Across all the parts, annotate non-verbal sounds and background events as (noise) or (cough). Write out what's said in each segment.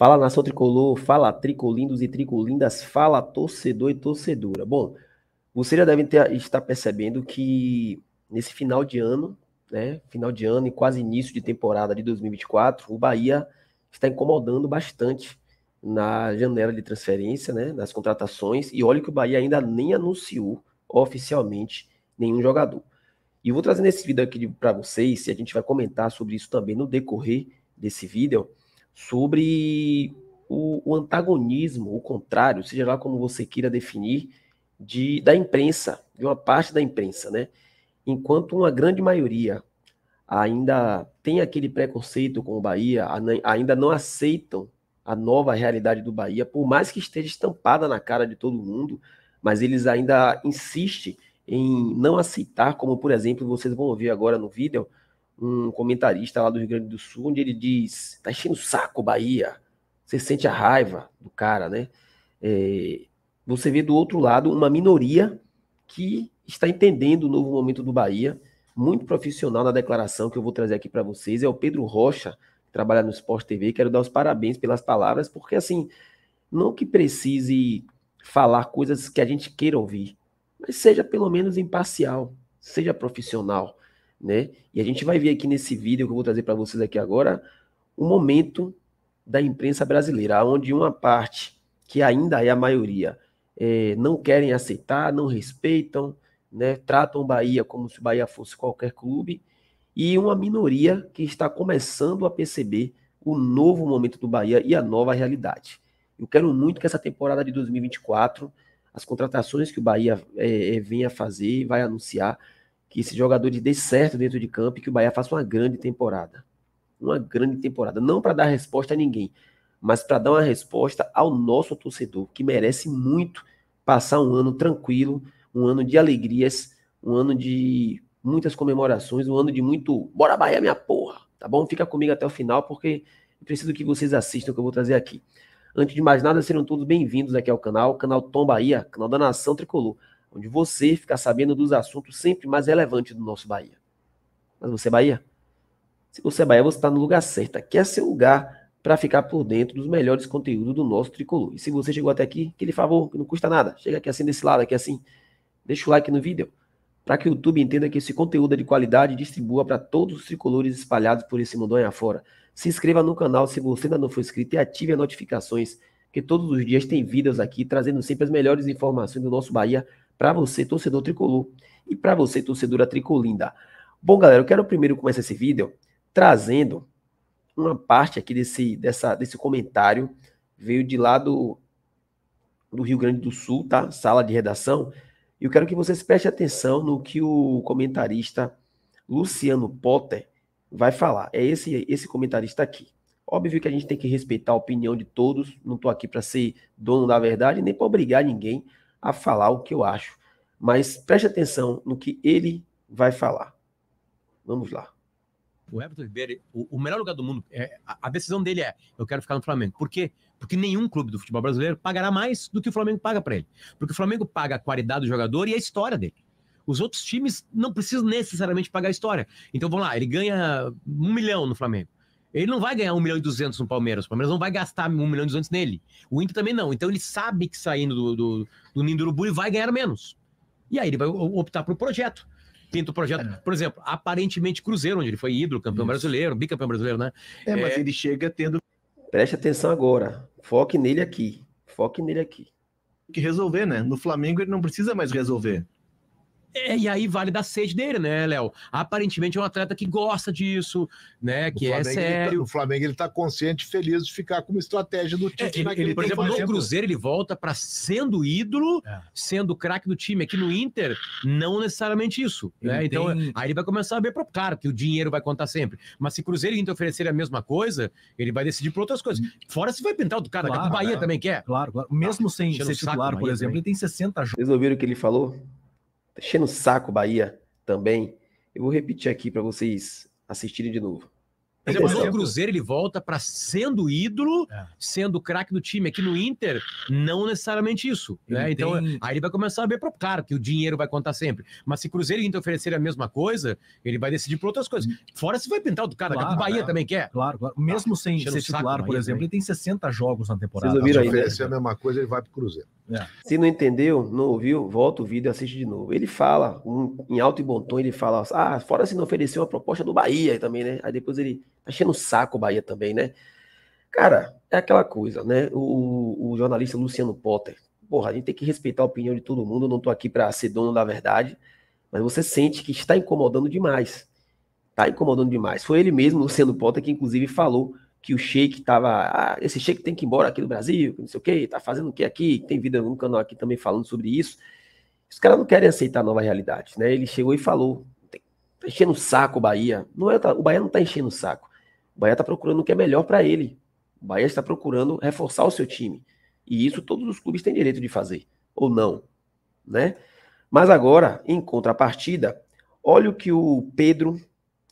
Fala nação tricolor, fala tricolindos e tricolindas, fala torcedor e torcedora. Bom, você já deve ter, estar percebendo que nesse final de ano, né, final de ano e quase início de temporada de 2024, o Bahia está incomodando bastante na janela de transferência, né, nas contratações, e olha que o Bahia ainda nem anunciou oficialmente nenhum jogador. E eu vou trazer nesse vídeo aqui para vocês, e a gente vai comentar sobre isso também no decorrer desse vídeo, sobre o, o, antagonismo, o contrário, seja lá como você queira definir, de, da imprensa, de uma parte da imprensa, né? Enquanto uma grande maioria ainda tem aquele preconceito com o Bahia, ainda não aceitam a nova realidade do Bahia, por mais que esteja estampada na cara de todo mundo, mas eles ainda insistem em não aceitar, como por exemplo, vocês vão ouvir agora no vídeo, um comentarista lá do Rio Grande do Sul, onde ele diz: tá enchendo o saco, Bahia. Você sente a raiva do cara, né? É, você vê do outro lado uma minoria que está entendendo o novo momento do Bahia, muito profissional na declaração que eu vou trazer aqui para vocês. É o Pedro Rocha, que trabalha no Sport TV. Quero dar os parabéns pelas palavras, porque assim, não que precise falar coisas que a gente queira ouvir, mas seja pelo menos imparcial, seja profissional né? E a gente vai ver aqui nesse vídeo que eu vou trazer para vocês aqui agora um momento da imprensa brasileira, onde uma parte que ainda é a maioria é, não querem aceitar, não respeitam, né? Tratam Bahia como se Bahia fosse qualquer clube e uma minoria que está começando a perceber o novo momento do Bahia e a nova realidade. Eu quero muito que essa temporada de 2024, as contratações que o Bahia é, é, venha fazer, e vai anunciar, que esses jogadores dê certo dentro de campo e que o Bahia faça uma grande temporada. Uma grande temporada. Não para dar resposta a ninguém, mas para dar uma resposta ao nosso torcedor, que merece muito passar um ano tranquilo, um ano de alegrias, um ano de muitas comemorações, um ano de muito. Bora Bahia, minha porra! Tá bom? Fica comigo até o final, porque preciso que vocês assistam o que eu vou trazer aqui. Antes de mais nada, sejam todos bem-vindos aqui ao canal, canal Tom Bahia, canal da Nação Tricolor onde você fica sabendo dos assuntos sempre mais relevantes do nosso Bahia. Mas você é Bahia? Se você é Bahia, você está no lugar certo. Aqui é seu lugar para ficar por dentro dos melhores conteúdos do nosso tricolor. E se você chegou até aqui, aquele favor, que não custa nada. Chega aqui assim desse lado, aqui assim. Deixa o like no vídeo para que o YouTube entenda que esse conteúdo é de qualidade e distribua para todos os tricolores espalhados por esse mundo aí afora. Se inscreva no canal se você ainda não for inscrito e ative as notificações, que todos os dias tem vídeos aqui trazendo sempre as melhores informações do nosso Bahia para você, torcedor tricolor, e para você, torcedora tricolinda. Bom, galera, eu quero primeiro começar esse vídeo trazendo uma parte aqui desse, dessa, desse comentário, veio de lá do, do Rio Grande do Sul, tá? Sala de redação. E eu quero que vocês prestem atenção no que o comentarista Luciano Potter vai falar. É esse, esse comentarista aqui. Óbvio que a gente tem que respeitar a opinião de todos, não estou aqui para ser dono da verdade, nem para obrigar ninguém a falar o que eu acho, mas preste atenção no que ele vai falar. Vamos lá. O Everton Ribeiro, o, o melhor lugar do mundo, é, a, a, decisão dele é: eu quero ficar no Flamengo. Por quê? Porque nenhum clube do futebol brasileiro pagará mais do que o Flamengo paga para ele. Porque o Flamengo paga a qualidade do jogador e a história dele. Os outros times não precisam necessariamente pagar a história. Então vamos lá, ele ganha um milhão no Flamengo. Ele não vai ganhar 1 milhão e 200 no Palmeiras. O Palmeiras não vai gastar 1 milhão e 200 nele. O Inter também não. Então ele sabe que saindo do, do, do Ninho do Urubu ele vai ganhar menos. E aí ele vai optar por projeto. Pinta o projeto, é. por exemplo, aparentemente Cruzeiro, onde ele foi ídolo, campeão Isso. brasileiro, bicampeão brasileiro, né? É, mas é... ele chega tendo. Preste atenção agora. Foque nele aqui. Foque nele aqui. Que resolver, né? No Flamengo ele não precisa mais resolver. É, e aí vale da sede dele, né, Léo? Aparentemente é um atleta que gosta disso, né? Que é tá, sério. Tá, o Flamengo ele tá consciente e feliz de ficar com uma estratégia do é, time. É, ele, ele, por exemplo, no Cruzeiro ele volta para sendo ídolo, é. sendo craque do time. Aqui no Inter, não necessariamente isso. né? Então, aí ele vai começar a ver para claro que o dinheiro vai contar sempre. Mas se Cruzeiro e Inter oferecerem a mesma coisa, ele vai decidir por outras coisas. Fora se vai pintar o do cara, claro, o Bahia é. também quer. Claro, claro. Mesmo ah, sem ser titular, por exemplo, também. ele tem 60 jogos. Vocês ouviram o que ele falou? Tá enchendo o saco Bahia também. Eu vou repetir aqui para vocês assistirem de novo. Mas o Cruzeiro ele volta para sendo ídolo, é. sendo craque do time. Aqui no Inter, não necessariamente isso. Né? Então, aí ele vai começar a ver, claro que o dinheiro vai contar sempre. Mas se Cruzeiro e Inter oferecerem a mesma coisa, ele vai decidir por outras coisas. Fora se vai pintar o do cara, claro, o Bahia é. também quer. Claro, claro. Mesmo ah, sem ser titular, por exemplo, também. ele tem 60 jogos na temporada. Tá né? Se ouviram Se oferecer a mesma coisa, ele vai para o Cruzeiro. É. Se não entendeu, não ouviu, volta o vídeo e assiste de novo. Ele fala, um, em alto e bom tom, ele fala, ah, fora se não ofereceu uma proposta do Bahia também, né? Aí depois ele, tá o saco o Bahia também, né? Cara, é aquela coisa, né? O, o, jornalista Luciano Potter, porra, a gente tem que respeitar a opinião de todo mundo, eu não tô aqui para ser dono da verdade, mas você sente que está incomodando demais. Tá incomodando demais. Foi ele mesmo, Luciano Potter, que inclusive falou que o Sheik tava, ah, esse Sheik tem que ir embora aqui do Brasil, não sei o que, tá fazendo o que aqui, tem vida no canal aqui também falando sobre isso. Os caras não querem aceitar a nova realidade, né? Ele chegou e falou, tá enchendo o saco o Bahia. Não é, o Bahia não tá enchendo o saco. O Bahia tá procurando o que é melhor para ele. O Bahia está procurando reforçar o seu time. E isso todos os clubes têm direito de fazer, ou não, né? Mas agora, em contrapartida, olha o que o Pedro,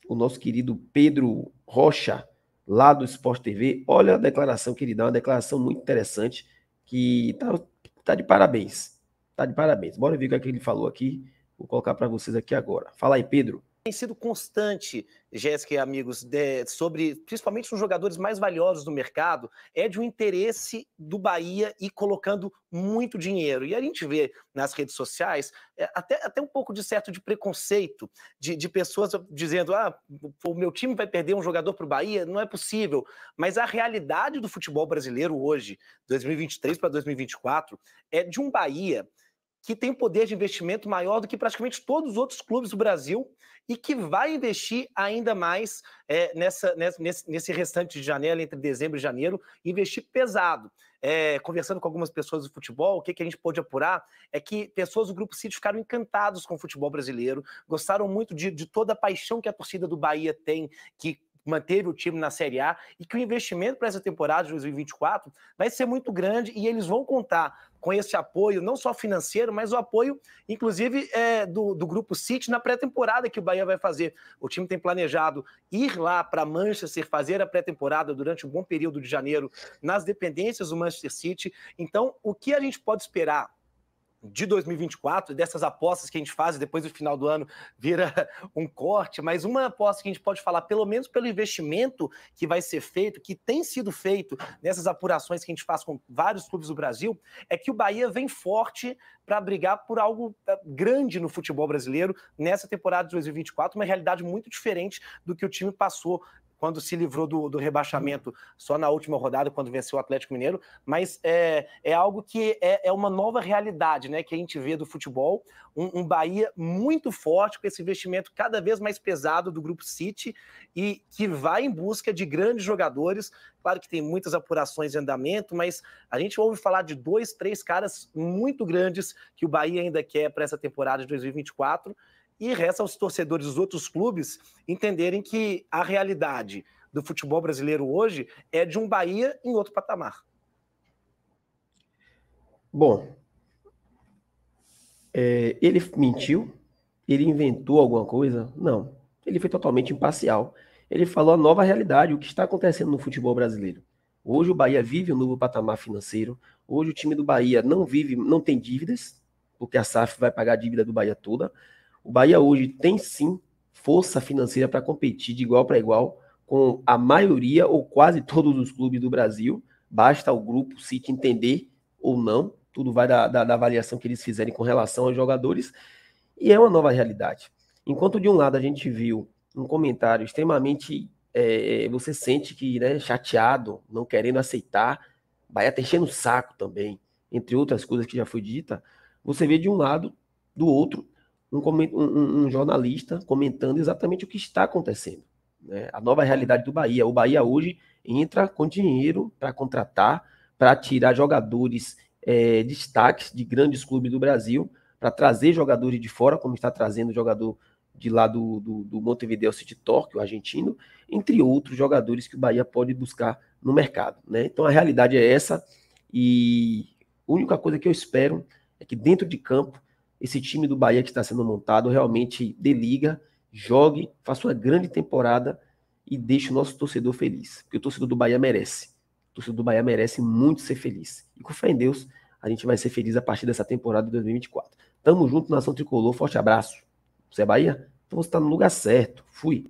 o nosso querido Pedro Rocha, lá do Sport TV. Olha a declaração que ele dá, uma declaração muito interessante, que tá, tá de parabéns. Tá de parabéns. Bora ver o que, é que ele falou aqui. Vou colocar para vocês aqui agora. Fala aí, Pedro tem sido constante, Jéssica e amigos, de, sobre principalmente os jogadores mais valiosos do mercado, é de um interesse do Bahia e colocando muito dinheiro. E a gente vê nas redes sociais é, até, até um pouco de certo de preconceito, de, de pessoas dizendo: ah, o meu time vai perder um jogador para o Bahia, não é possível. Mas a realidade do futebol brasileiro hoje, 2023 para 2024, é de um Bahia que tem um poder de investimento maior do que praticamente todos os outros clubes do Brasil e que vai investir ainda mais é, nessa, nesse, nesse, restante de janela entre dezembro e janeiro, investir pesado. É, conversando com algumas pessoas do futebol, o que, que a gente pôde apurar é que pessoas do Grupo City ficaram encantados com o futebol brasileiro, gostaram muito de, de toda a paixão que a torcida do Bahia tem, que manteve o time na Série A e que o investimento para essa temporada de 2024 vai ser muito grande e eles vão contar com esse apoio, não só financeiro, mas o apoio, inclusive, é, do, do grupo City na pré-temporada que o Bahia vai fazer. O time tem planejado ir lá para Manchester fazer a pré-temporada durante um bom período de janeiro nas dependências do Manchester City. Então, o que a gente pode esperar de 2024, dessas apostas que a gente faz depois do final do ano vira (laughs) um corte, mas uma aposta que a gente pode falar, pelo menos pelo investimento que vai ser feito, que tem sido feito nessas apurações que a gente faz com vários clubes do Brasil, é que o Bahia vem forte para brigar por algo eh, grande no futebol brasileiro nessa temporada de 2024, uma realidade muito diferente do que o time passou quando se livrou do, do, rebaixamento só na última rodada, quando venceu o Atlético Mineiro, mas é, é algo que é, é uma nova realidade né, que a gente vê do futebol. Um, um, Bahia muito forte, com esse investimento cada vez mais pesado do Grupo City e que vai em busca de grandes jogadores. Claro que tem muitas apurações em andamento, mas a gente ouve falar de dois, três caras muito grandes que o Bahia ainda quer para essa temporada de 2024. E resta aos torcedores dos outros clubes entenderem que a realidade do futebol brasileiro hoje é de um Bahia em outro patamar. Bom, é, ele mentiu? Ele inventou alguma coisa? Não. Ele foi totalmente imparcial. Ele falou a nova realidade, o que está acontecendo no futebol brasileiro. Hoje o Bahia vive um novo patamar financeiro. Hoje o time do Bahia não vive, não tem dívidas, porque a SAF vai pagar a dívida do Bahia toda. O Bahia hoje tem sim força financeira para competir de igual para igual com a maioria ou quase todos os clubes do Brasil. Basta o grupo se entender ou não, tudo vai da, da, da avaliação que eles fizerem com relação aos jogadores. E é uma nova realidade. Enquanto de um lado a gente viu um comentário extremamente. É, você sente que, né, chateado, não querendo aceitar, Bahia te tá enchendo o saco também, entre outras coisas que já foi dita. Você vê de um lado, do outro, um, um, um jornalista comentando exatamente o que está acontecendo. Né? A nova realidade do Bahia. O Bahia hoje entra com dinheiro para contratar, para tirar jogadores é, destaques de grandes clubes do Brasil, para trazer jogadores de fora, como está trazendo o jogador de lá do, do, do Montevideo City Torque, o argentino, entre outros jogadores que o Bahia pode buscar no mercado. Né? Então a realidade é essa e a única coisa que eu espero é que dentro de campo esse time do Bahia que está sendo montado realmente deliga jogue, faça uma grande temporada e deixe o nosso torcedor feliz. Porque o torcedor do Bahia merece. O torcedor do Bahia merece muito ser feliz. E com fé em Deus, a gente vai ser feliz a partir dessa temporada de 2024. Tamo junto, Nação Tricolor. Forte abraço. Você é Bahia? Então você está no lugar certo. Fui.